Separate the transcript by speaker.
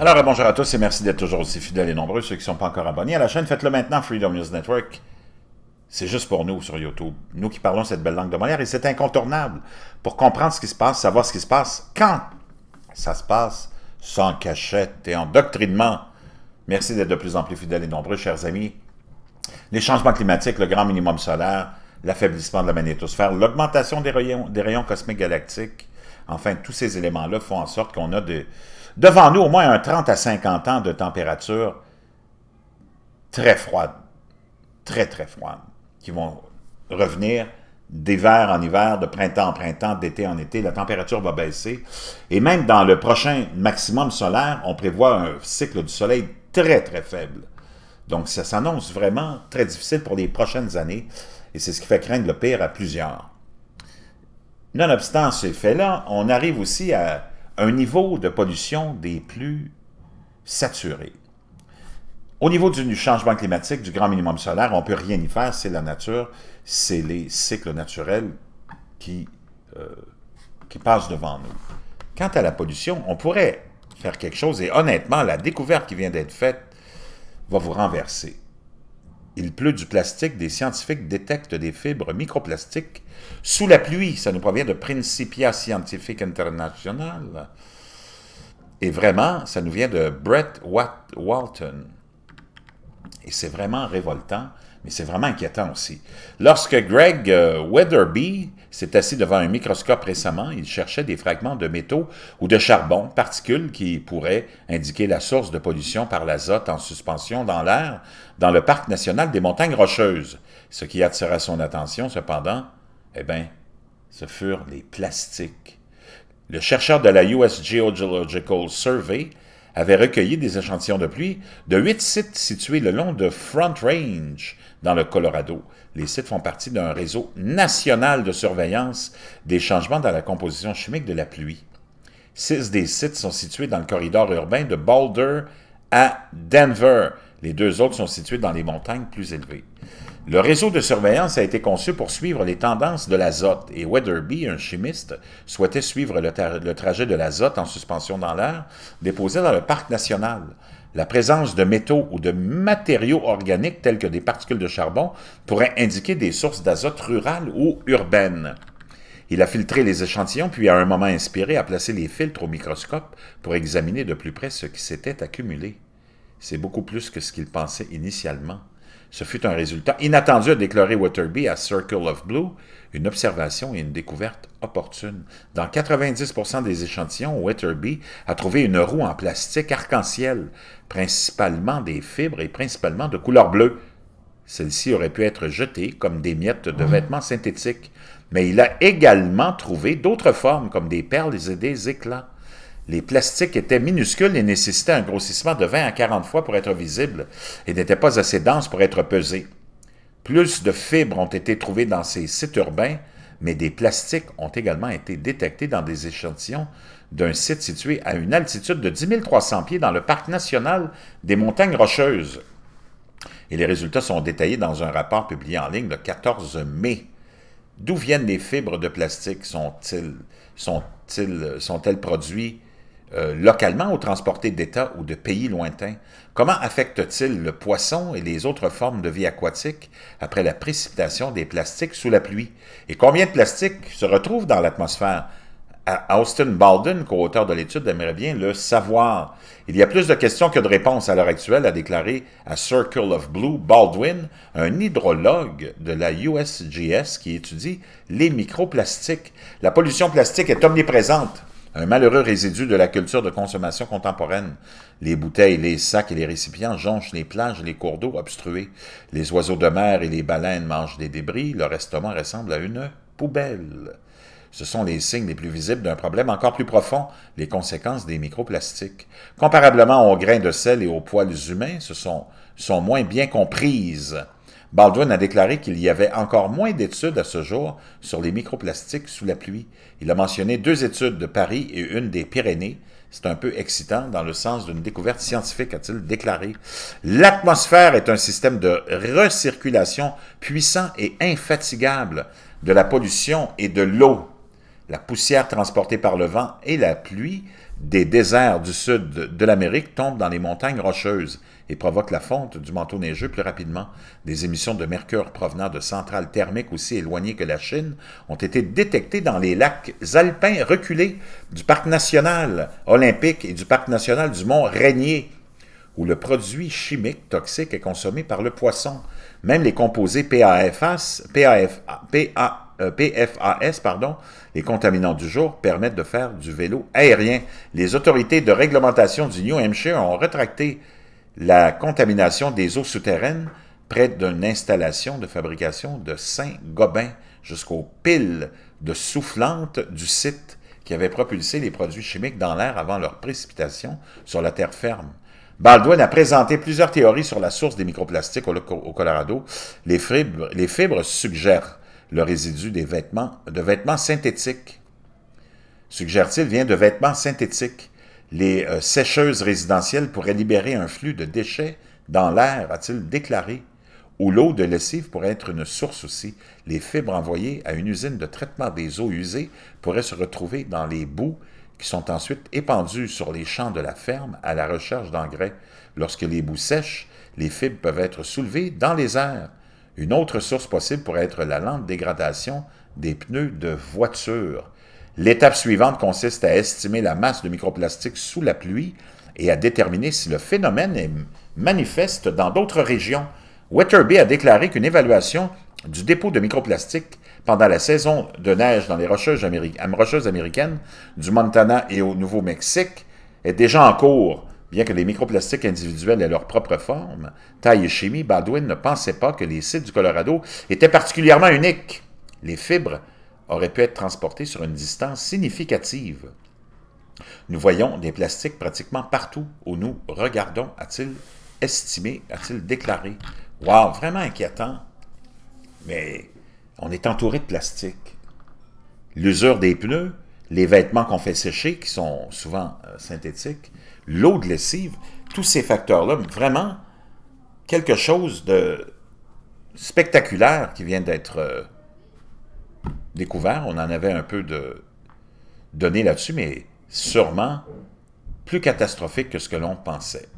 Speaker 1: Alors, euh, bonjour à tous et merci d'être toujours aussi fidèles et nombreux. Ceux qui ne sont pas encore abonnés à la chaîne, faites-le maintenant, Freedom News Network. C'est juste pour nous sur YouTube, nous qui parlons cette belle langue de manière. et c'est incontournable pour comprendre ce qui se passe, savoir ce qui se passe, quand ça se passe, sans cachette et en doctrinement. Merci d'être de plus en plus fidèles et nombreux, chers amis. Les changements climatiques, le grand minimum solaire, l'affaiblissement de la magnétosphère, l'augmentation des rayons, des rayons cosmiques galactiques, enfin, tous ces éléments-là font en sorte qu'on a des Devant nous, au moins un 30 à 50 ans de température très froide, très, très froide, qui vont revenir d'hiver en hiver, de printemps en printemps, d'été en été, la température va baisser. Et même dans le prochain maximum solaire, on prévoit un cycle du soleil très, très faible. Donc, ça s'annonce vraiment très difficile pour les prochaines années, et c'est ce qui fait craindre le pire à plusieurs. Nonobstant ces faits-là, on arrive aussi à un niveau de pollution des plus saturés. Au niveau du changement climatique, du grand minimum solaire, on ne peut rien y faire, c'est la nature, c'est les cycles naturels qui, euh, qui passent devant nous. Quant à la pollution, on pourrait faire quelque chose et honnêtement, la découverte qui vient d'être faite va vous renverser. Il pleut du plastique, des scientifiques détectent des fibres microplastiques sous la pluie. Ça nous provient de Principia Scientifique International. Et vraiment, ça nous vient de Brett Walton. Et c'est vraiment révoltant, mais c'est vraiment inquiétant aussi. Lorsque Greg euh, Weatherby s'est assis devant un microscope récemment, il cherchait des fragments de métaux ou de charbon, particules qui pourraient indiquer la source de pollution par l'azote en suspension dans l'air dans le parc national des montagnes rocheuses. Ce qui attira son attention, cependant, eh bien, ce furent les plastiques. Le chercheur de la US Geological Survey avait recueilli des échantillons de pluie de huit sites situés le long de Front Range dans le Colorado. Les sites font partie d'un réseau national de surveillance des changements dans la composition chimique de la pluie. Six des sites sont situés dans le corridor urbain de Boulder à Denver. Les deux autres sont situés dans les montagnes plus élevées. Le réseau de surveillance a été conçu pour suivre les tendances de l'azote et Weatherby, un chimiste, souhaitait suivre le, trajet de l'azote en suspension dans l'air déposé dans le parc national. La présence de métaux ou de matériaux organiques tels que des particules de charbon pourrait indiquer des sources d'azote rurales ou urbaines. Il a filtré les échantillons, puis à un moment inspiré a placé les filtres au microscope pour examiner de plus près ce qui s'était accumulé. C'est beaucoup plus que ce qu'il pensait initialement. Ce fut un résultat inattendu, a déclaré Waterby à Circle of Blue, une observation et une découverte opportune. Dans 90% des échantillons, Waterby a trouvé une roue en plastique arc-en-ciel, principalement des fibres et principalement de couleur bleue. Celle-ci aurait pu être jetée comme des miettes de vêtements synthétiques, mais il a également trouvé d'autres formes comme des perles et des éclats. Les plastiques étaient minuscules et nécessitaient un grossissement de 20 à 40 fois pour être visibles et n'étaient pas assez denses pour être pesés. Plus de fibres ont été trouvées dans ces sites urbains, mais des plastiques ont également été détectés dans des échantillons d'un site situé à une altitude de 10 300 pieds dans le parc national des montagnes rocheuses. Et les résultats sont détaillés dans un rapport publié en ligne le 14 mai. D'où viennent les fibres de plastique sont elles produits euh, localement ou transportés d'États ou de pays lointains? Comment affecte-t-il le poisson et les autres formes de vie aquatique après la précipitation des plastiques sous la pluie? Et combien de plastiques se retrouvent dans l'atmosphère? Austin Baldwin, co-auteur de l'étude, aimerait bien le savoir. Il y a plus de questions que de réponses à l'heure actuelle, a déclaré à Circle of Blue Baldwin, un hydrologue de la USGS qui étudie les microplastiques. La pollution plastique est omniprésente un malheureux résidu de la culture de consommation contemporaine. Les bouteilles, les sacs et les récipients jonchent les plages et les cours d'eau obstrués. Les oiseaux de mer et les baleines mangent des débris. Leur estomac ressemble à une poubelle. Ce sont les signes les plus visibles d'un problème encore plus profond, les conséquences des microplastiques. Comparablement aux grains de sel et aux poils humains, ce sont moins bien comprises. Baldwin a déclaré qu'il y avait encore moins d'études à ce jour sur les microplastiques sous la pluie. Il a mentionné deux études de Paris et une des Pyrénées. C'est un peu excitant dans le sens d'une découverte scientifique, a-t-il déclaré. L'atmosphère est un système de recirculation puissant et infatigable de la pollution et de l'eau la poussière transportée par le vent et la pluie des déserts du sud de l'Amérique tombent dans les montagnes rocheuses et provoquent la fonte du manteau neigeux plus rapidement. Des émissions de mercure provenant de centrales thermiques aussi éloignées que la Chine ont été détectées dans les lacs alpins reculés du parc national olympique et du parc national du mont Rainier, où le produit chimique toxique est consommé par le poisson. Même les composés PAFAS, PAF, PA, euh, PFAS, pardon, les contaminants du jour, permettent de faire du vélo aérien. Les autorités de réglementation du New Hampshire ont retracté la contamination des eaux souterraines près d'une installation de fabrication de Saint-Gobain jusqu'aux piles de soufflantes du site qui avait propulsé les produits chimiques dans l'air avant leur précipitation sur la terre ferme. Baldwin a présenté plusieurs théories sur la source des microplastiques au, Colorado. les fibres suggèrent le résidu des vêtements, de vêtements synthétiques. Suggère-t-il, vient de vêtements synthétiques. Les euh, sécheuses résidentielles pourraient libérer un flux de déchets dans l'air, a-t-il déclaré, ou l'eau de lessive pourrait être une source aussi. Les fibres envoyées à une usine de traitement des eaux usées pourraient se retrouver dans les boues qui sont ensuite épandues sur les champs de la ferme à la recherche d'engrais. Lorsque les boues sèchent, les fibres peuvent être soulevées dans les airs une autre source possible pourrait être la lente dégradation des pneus de voiture. L'étape suivante consiste à estimer la masse de microplastique sous la pluie et à déterminer si le phénomène est manifeste dans d'autres régions. Wetterby a déclaré qu'une évaluation du dépôt de microplastique pendant la saison de neige dans les rocheuses, américaines du Montana et au Nouveau-Mexique est déjà en cours. Bien que les microplastiques individuels aient leur propre forme, taille et chimie, Baldwin ne pensait pas que les sites du Colorado étaient particulièrement uniques. Les fibres auraient pu être transportées sur une distance significative. Nous voyons des plastiques pratiquement partout où nous regardons, a-t-il estimé, a-t-il déclaré. Wow, vraiment inquiétant. Mais on est entouré de plastique. L'usure des pneus, les vêtements qu'on fait sécher, qui sont souvent euh, synthétiques, l'eau de lessive, tous ces facteurs-là, vraiment quelque chose de spectaculaire qui vient d'être euh, découvert. On en avait un peu de données là-dessus, mais sûrement plus catastrophique que ce que l'on pensait.